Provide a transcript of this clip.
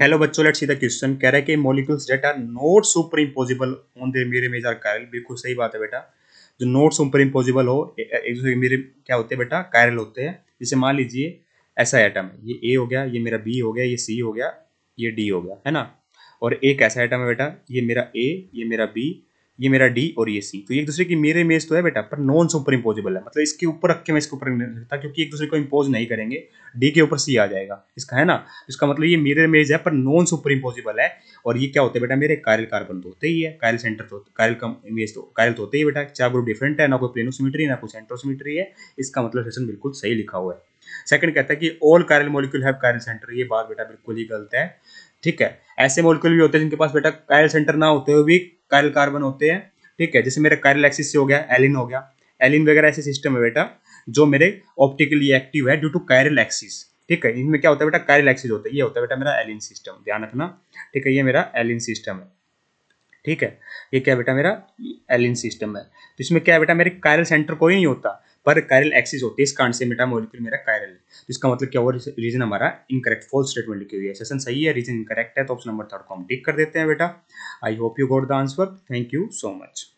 hello बच्चों let's see the question कह रहा है कि molecules that are not superimposable on the mirror image chiral बिल्कुल सही बात है बेटा जो नॉट सुपर इम्पोजिबल हो एक दूसरे मेरे क्या होते हैं बेटा कायरल होते हैं जैसे मान लीजिए ऐसा आइटम है ये ए हो गया ये मेरा बी हो गया ये सी हो गया ये डी हो गया है ना और एक ऐसा आइटम है बेटा ये मेरा ए ये मेरा बी ये मेरा डी और ये सी तो एक दूसरे की मेरे इमेज तो है बेटा पर नॉन सुपर इम्पोजिबल है मतलब इसके ऊपर रख के मैं इसके ऊपर नहीं क्योंकि एक दूसरे को इम्पोज नहीं करेंगे डी के ऊपर सी आ जाएगा इसका है ना इसका मतलब ये मेरे इमेज है पर नॉन सुपर इम्पोजिबल है और ये क्या होता है बेटा मेरे कायल कार्बन तो होते ही है कायल सेंटर तो कायल का इमेज तो कायल तो होते ही बेटा चार ग्रुप डिफरेंट है ना कोई है ना कोई सेंट्रोसीमेट्री है इसका मतलब सेशन बिल्कुल सही लिखा हुआ है सेकंड कहता है कि ऑल कायल मोलिक्यूल हैव कायल सेंटर ये बात बेटा बिल्कुल ही गलत है ठीक है ऐसे मोलिक्यूल भी होते हैं जिनके पास बेटा कायल सेंटर ना होते हुए भी कायल कार्बन होते हैं ठीक है जैसे मेरा कायल एक्सिस से हो गया एलिन हो गया एलिन वगैरह ऐसे सिस्टम है बेटा जो मेरे ऑप्टिकली एक्टिव है ड्यू टू कायरल एक्सिस ठीक है इनमें क्या होता है बेटा कायरल एक्सिस होता है ये होता है बेटा मेरा एलिन सिस्टम ध्यान रखना ठीक है ये मेरा एलिन सिस्टम है ठीक है ये क्या बेटा मेरा एलिन सिस्टम है तो इसमें क्या बेटा मेरे कायरल सेंटर कोई नहीं होता पर कायरल एक्सिस होती है इस कारण से मेटामोलिक्यूल मेरा कायरल है तो इसका मतलब क्या हुआ रीजन हमारा इनकरेक्ट फॉल्स स्टेटमेंट लिखी हुई है सेशन सही है रीजन इनकरेक्ट है तो ऑप्शन नंबर थर्ड को हम टिक कर देते हैं बेटा I hope you got the answer thank you so much